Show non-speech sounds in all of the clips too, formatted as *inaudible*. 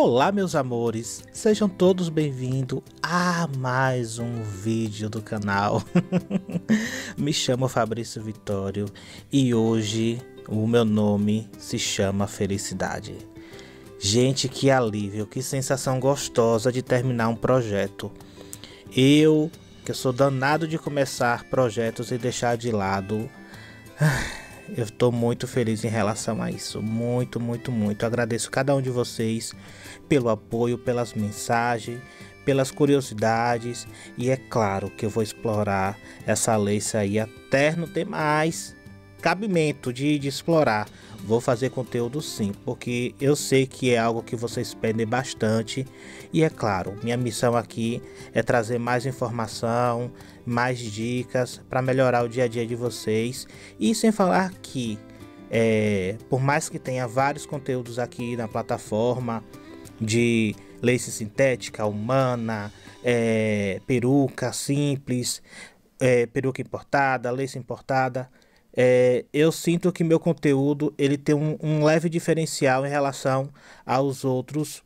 Olá meus amores, sejam todos bem-vindos a mais um vídeo do canal. *laughs* Me chamo Fabrício Vitório e hoje o meu nome se chama Felicidade. Gente, que alívio, que sensação gostosa de terminar um projeto. Eu, que sou danado de começar projetos e deixar de lado, *sighs* Eu estou muito feliz em relação a isso. Muito, muito, muito. Agradeço cada um de vocês pelo apoio, pelas mensagens, pelas curiosidades. E é claro que eu vou explorar essa lei aí até não ter mais cabimento de, de explorar. Vou fazer conteúdo sim, porque eu sei que é algo que vocês pedem bastante. E é claro, minha missão aqui é trazer mais informação, mais dicas para melhorar o dia a dia de vocês. E sem falar que, é, por mais que tenha vários conteúdos aqui na plataforma de lace sintética, humana, é, peruca simples, é, peruca importada, lace importada, é, eu sinto que meu conteúdo ele tem um, um, leve diferencial em relação aos outros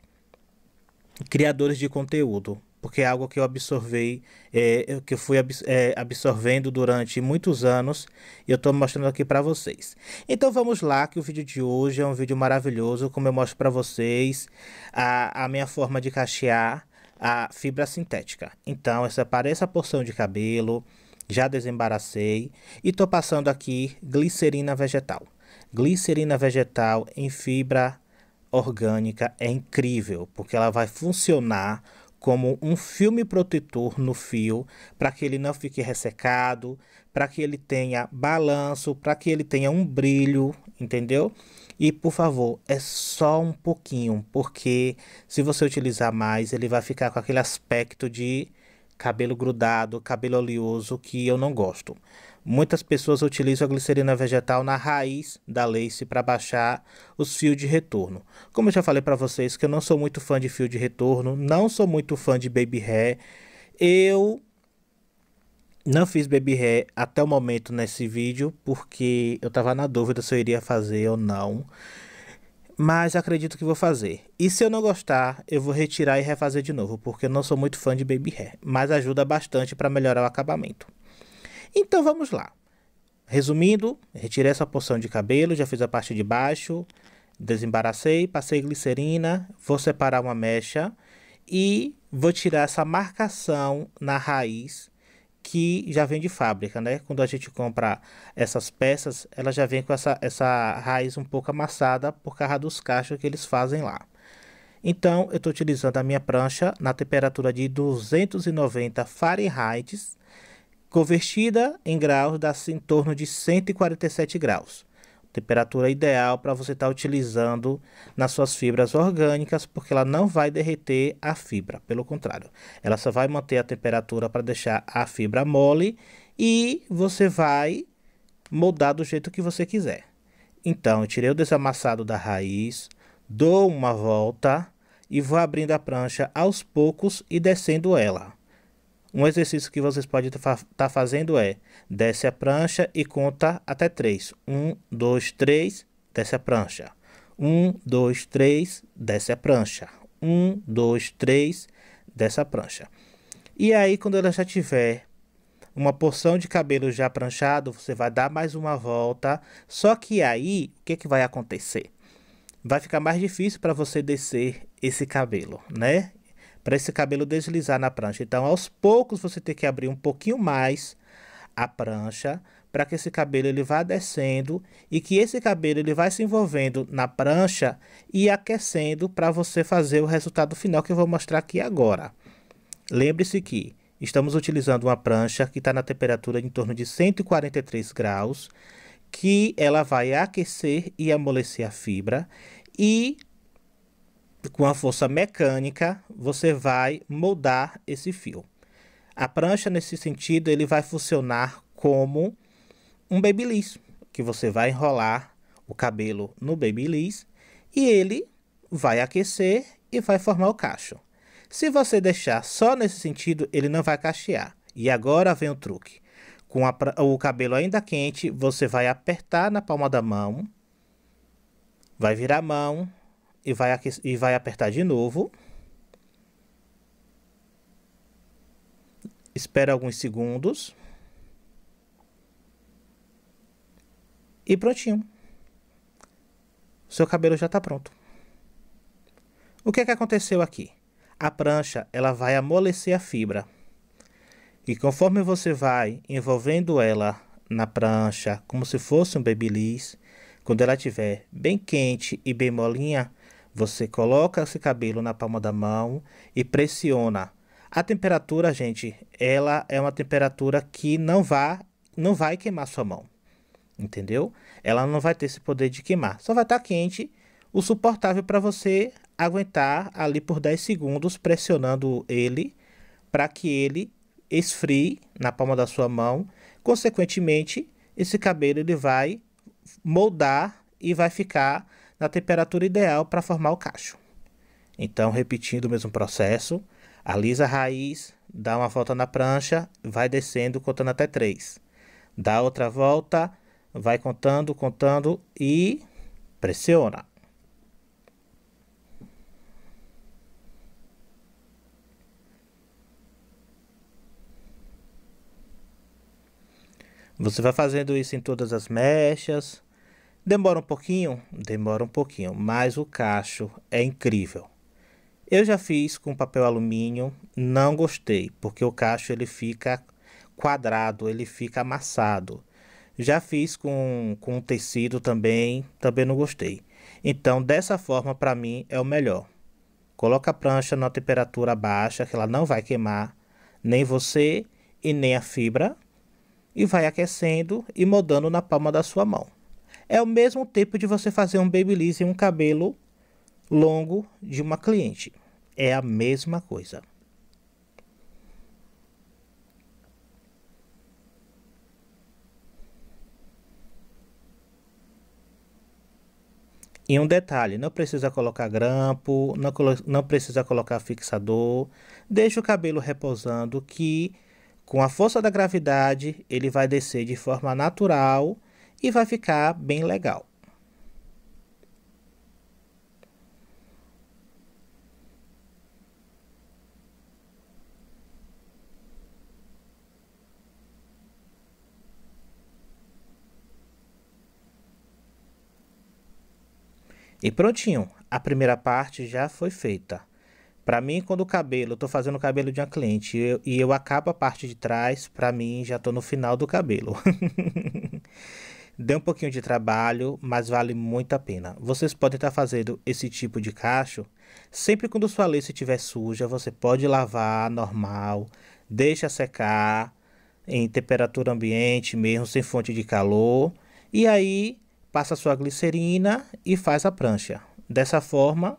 criadores de conteúdo porque é algo que eu absorvei, é, é que eu fui é, absorvendo durante muitos anos e eu estou mostrando aqui para vocês. Então vamos lá, que o vídeo de hoje é um vídeo maravilhoso, como eu mostro para vocês a, a minha forma de cachear a fibra sintética. Então eu separei essa porção de cabelo, já desembaracei e estou passando aqui glicerina vegetal. Glicerina vegetal em fibra orgânica é incrível, porque ela vai funcionar como um filme protetor no fio, para que ele não fique ressecado, para que ele tenha balanço, para que ele tenha um brilho, entendeu? E por favor, é só um pouquinho, porque se você utilizar mais, ele vai ficar com aquele aspecto de cabelo grudado, cabelo oleoso que eu não gosto. Muitas pessoas utilizam a glicerina vegetal na raiz da lace para baixar os fios de retorno. Como eu já falei para vocês que eu não sou muito fã de fio de retorno, não sou muito fã de baby hair. Eu não fiz baby hair até o momento nesse vídeo porque eu estava na dúvida se eu iria fazer ou não. Mas acredito que vou fazer. E se eu não gostar, eu vou retirar e refazer de novo, porque eu não sou muito fã de baby hair, mas ajuda bastante para melhorar o acabamento. Então vamos lá. Resumindo, retirei essa porção de cabelo, já fiz a parte de baixo, desembaracei, passei glicerina, vou separar uma mecha e vou tirar essa marcação na raiz que já vem de fábrica, né? Quando a gente compra essas peças, ela já vem com essa, essa raiz um pouco amassada por causa dos cachos que eles fazem lá. Então, eu estou utilizando a minha prancha na temperatura de 290 Fahrenheit convertida em graus dá em torno de 147 graus. Temperatura ideal para você estar tá utilizando nas suas fibras orgânicas, porque ela não vai derreter a fibra, pelo contrário, ela só vai manter a temperatura para deixar a fibra mole e você vai moldar do jeito que você quiser. Então, eu tirei o desamassado da raiz, dou uma volta e vou abrindo a prancha aos poucos e descendo ela. Um exercício que vocês podem estar tá, tá, fazendo é desce a prancha e conta até 3. 1, 2, 3, desce a prancha. 1, 2, 3, desce a prancha. 1, 2, 3, desce a prancha. E aí, quando ela já tiver uma porção de cabelo já pranchado, você vai dar mais uma volta. Só que aí, o que, que vai acontecer? Vai ficar mais difícil para você descer esse cabelo, né? para esse cabelo deslizar na prancha. Então, aos poucos, você tem que abrir um pouquinho mais a prancha para que esse cabelo ele vá descendo e que esse cabelo ele vá se envolvendo na prancha e aquecendo para você fazer o resultado final que eu vou mostrar aqui agora. Lembre-se que estamos utilizando uma prancha que está na temperatura em torno de 143 graus, que ela vai aquecer e amolecer a fibra e com a força mecânica, você vai moldar esse fio. A prancha, nesse sentido, ele vai funcionar como um babyliss, que você vai enrolar o cabelo no babyliss e ele vai aquecer e vai formar o cacho. Se você deixar só nesse sentido, ele não vai cachear. E agora vem o truque. Com a, o cabelo ainda quente, você vai apertar na palma da mão, vai virar a mão, e vai, e vai apertar de novo. Espera alguns segundos. E prontinho. Seu cabelo já está pronto. O que é que aconteceu aqui? A prancha ela vai amolecer a fibra. E conforme você vai envolvendo ela na prancha, como se fosse um babyliss, quando ela estiver bem quente e bem molinha, você coloca esse cabelo na palma da mão e pressiona. A temperatura, gente, ela é uma temperatura que não vai, não vai queimar sua mão. Entendeu? Ela não vai ter esse poder de queimar. Só vai estar tá quente, o suportável para você aguentar ali por 10 segundos pressionando ele para que ele esfrie na palma da sua mão. Consequentemente, esse cabelo ele vai moldar e vai ficar na temperatura ideal para formar o cacho. Então, repetindo o mesmo processo, alisa a raiz, dá uma volta na prancha, vai descendo contando até 3. Dá outra volta, vai contando, contando e pressiona. Você vai fazendo isso em todas as mechas, Demora um pouquinho? Demora um pouquinho, mas o cacho é incrível. Eu já fiz com papel alumínio, não gostei, porque o cacho ele fica quadrado, ele fica amassado. Já fiz com, com tecido também, também não gostei. Então, dessa forma, para mim, é o melhor. Coloca a prancha na temperatura baixa, que ela não vai queimar nem você e nem a fibra, e vai aquecendo e moldando na palma da sua mão. É o mesmo tempo de você fazer um babyliss em um cabelo longo de uma cliente. É a mesma coisa. E um detalhe, não precisa colocar grampo, não, não, precisa colocar fixador. Deixa o cabelo repousando que com a força da gravidade ele vai descer de forma natural e vai ficar bem legal. E prontinho, a primeira parte já foi feita. Para mim, quando o cabelo, eu estou fazendo o cabelo de uma cliente e eu, e eu acabo a parte de trás, para mim já estou no final do cabelo. *laughs* Deu um pouquinho de trabalho, mas vale muito a pena. Vocês podem estar tá fazendo esse tipo de cacho. Sempre quando sua lei estiver suja, você pode lavar normal, deixa secar em temperatura ambiente mesmo, sem fonte de calor. E aí passa sua glicerina e faz a prancha. Dessa forma,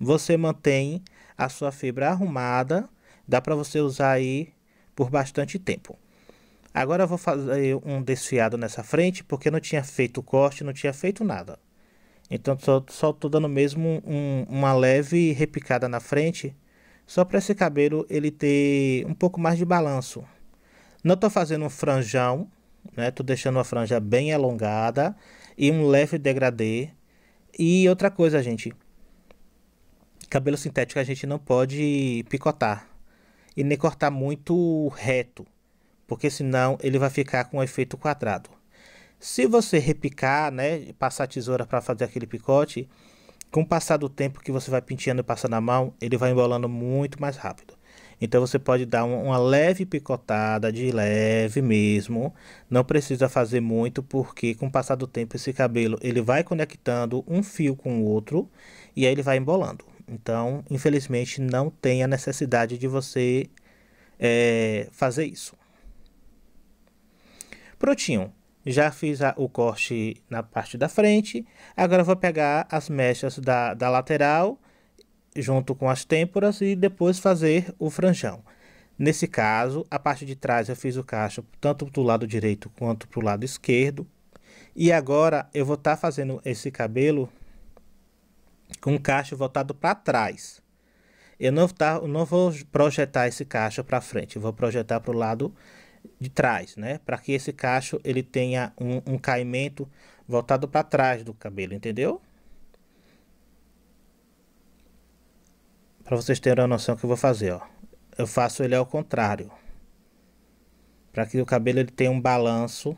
você mantém a sua fibra arrumada. Dá para você usar aí por bastante tempo. Agora eu vou fazer um desfiado nessa frente, porque não tinha feito corte, não tinha feito nada. Então só estou dando mesmo um, uma leve repicada na frente, só para esse cabelo ele ter um pouco mais de balanço. Não estou fazendo um franjão, né? Tô deixando uma franja bem alongada e um leve degradê. E outra coisa, gente, cabelo sintético a gente não pode picotar e nem cortar muito reto porque senão ele vai ficar com um efeito quadrado. Se você repicar, né, passar a tesoura para fazer aquele picote, com o passar do tempo que você vai penteando e passando a mão, ele vai embolando muito mais rápido. Então você pode dar uma leve picotada, de leve mesmo. Não precisa fazer muito, porque com o passar do tempo esse cabelo ele vai conectando um fio com o outro e aí ele vai embolando. Então, infelizmente, não tem a necessidade de você é, fazer isso. Prontinho, já fiz a, o corte na parte da frente, agora vou pegar as mechas da, da lateral junto com as têmporas e depois fazer o franjão. Nesse caso, a parte de trás eu fiz o caixa tanto do lado direito quanto para o lado esquerdo. E agora eu vou estar tá fazendo esse cabelo com o cacho voltado para trás. Eu não, tá, não vou projetar esse caixa para frente, eu vou projetar para o lado de trás, né? Para que esse cacho ele tenha um, um caimento voltado para trás do cabelo, entendeu? Para vocês terem a noção que eu vou fazer, ó. Eu faço ele ao contrário. Para que o cabelo ele tenha um balanço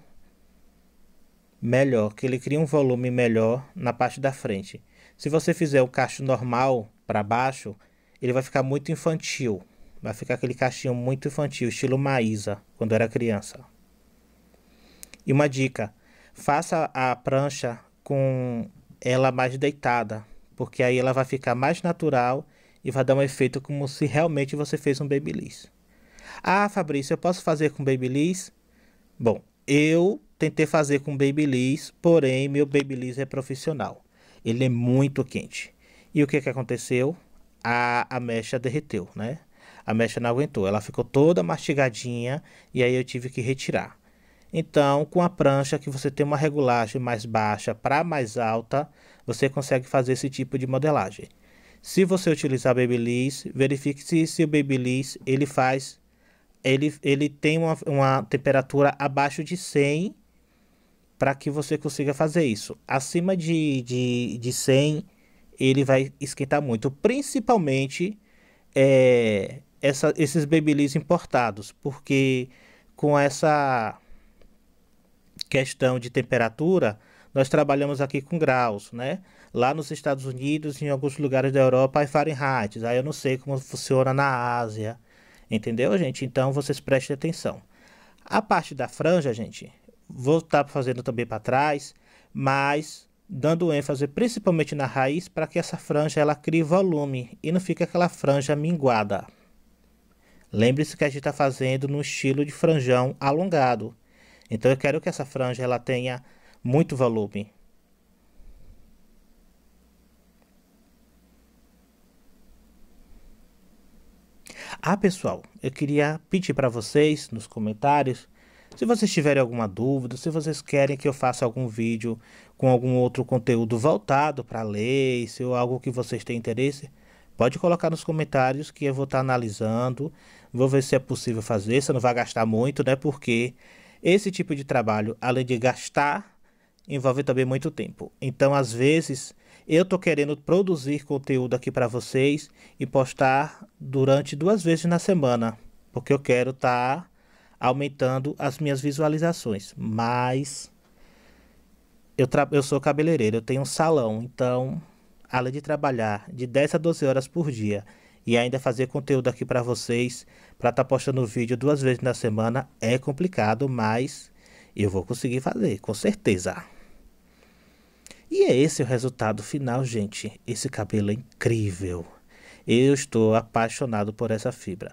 melhor, que ele crie um volume melhor na parte da frente. Se você fizer o cacho normal para baixo, ele vai ficar muito infantil, Vai ficar aquele cachinho muito infantil, estilo Maísa, quando era criança. E uma dica: faça a prancha com ela mais deitada, porque aí ela vai ficar mais natural e vai dar um efeito como se realmente você fez um babyliss. Ah, Fabrício, eu posso fazer com babyliss? Bom, eu tentei fazer com babyliss, porém meu babyliss é profissional. Ele é muito quente. E o que, que aconteceu? A, a mecha derreteu, né? a mecha não aguentou. Ela ficou toda mastigadinha e aí eu tive que retirar. Então, com a prancha que você tem uma regulagem mais baixa para mais alta, você consegue fazer esse tipo de modelagem. Se você utilizar Babyliss, verifique se, se o Babyliss ele faz ele, ele tem uma, uma temperatura abaixo de 100 para que você consiga fazer isso. Acima de, de, de 100, ele vai esquentar muito, principalmente é, essa, esses babyliss importados, porque com essa questão de temperatura, nós trabalhamos aqui com graus, né? Lá nos Estados Unidos, em alguns lugares da Europa, é Fahrenheit. Aí eu não sei como funciona na Ásia, entendeu, gente? Então vocês prestem atenção. A parte da franja, gente, vou estar tá fazendo também para trás, mas dando ênfase principalmente na raiz para que essa franja ela crie volume e não fique aquela franja minguada. Lembre-se que a gente está fazendo no estilo de franjão alongado. Então eu quero que essa franja ela tenha muito volume. Ah, pessoal, eu queria pedir para vocês nos comentários se vocês tiverem alguma dúvida, se vocês querem que eu faça algum vídeo com algum outro conteúdo voltado para leis ou algo que vocês têm interesse, Pode colocar nos comentários que eu vou estar tá analisando. Vou ver se é possível fazer. se não vai gastar muito, né? Porque esse tipo de trabalho, além de gastar, envolve também muito tempo. Então, às vezes, eu tô querendo produzir conteúdo aqui para vocês e postar durante duas vezes na semana, porque eu quero estar tá aumentando as minhas visualizações. Mas eu, eu sou cabeleireiro, eu tenho um salão, então além de trabalhar de 10 a 12 horas por dia e ainda fazer conteúdo aqui para vocês, para estar tá postando vídeo duas vezes na semana é complicado, mas eu vou conseguir fazer, com certeza. E é esse o resultado final, gente. Esse cabelo é incrível. Eu estou apaixonado por essa fibra.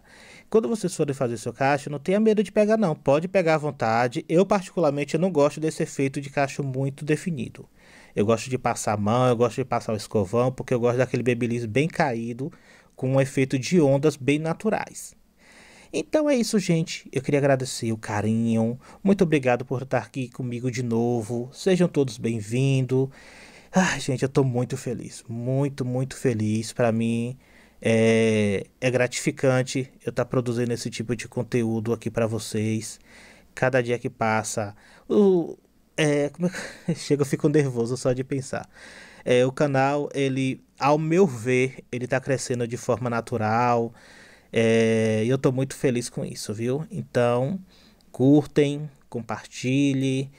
Quando vocês forem fazer seu cacho, não tenha medo de pegar não, pode pegar à vontade. Eu particularmente não gosto desse efeito de cacho muito definido. Eu gosto de passar a mão, eu gosto de passar o escovão, porque eu gosto daquele babyliss bem caído, com um efeito de ondas bem naturais. Então é isso, gente. Eu queria agradecer o carinho. Muito obrigado por estar aqui comigo de novo. Sejam todos bem-vindos. Ai, gente, eu estou muito feliz. Muito, muito feliz para mim. É, é gratificante eu estar tá produzindo esse tipo de conteúdo aqui para vocês. Cada dia que passa, o, é, como é, *laughs* chega, eu fico nervoso só de pensar. É, o canal, ele, ao meu ver, ele está crescendo de forma natural. É, eu tô muito feliz com isso, viu? Então, curtem, compartilhe,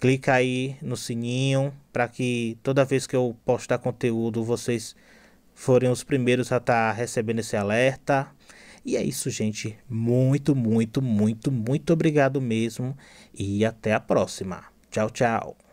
clica aí no sininho para que toda vez que eu postar conteúdo vocês forem os primeiros a estar tá recebendo esse alerta. E é isso, gente. Muito, muito, muito, muito obrigado mesmo. E até a próxima. Tchau, tchau.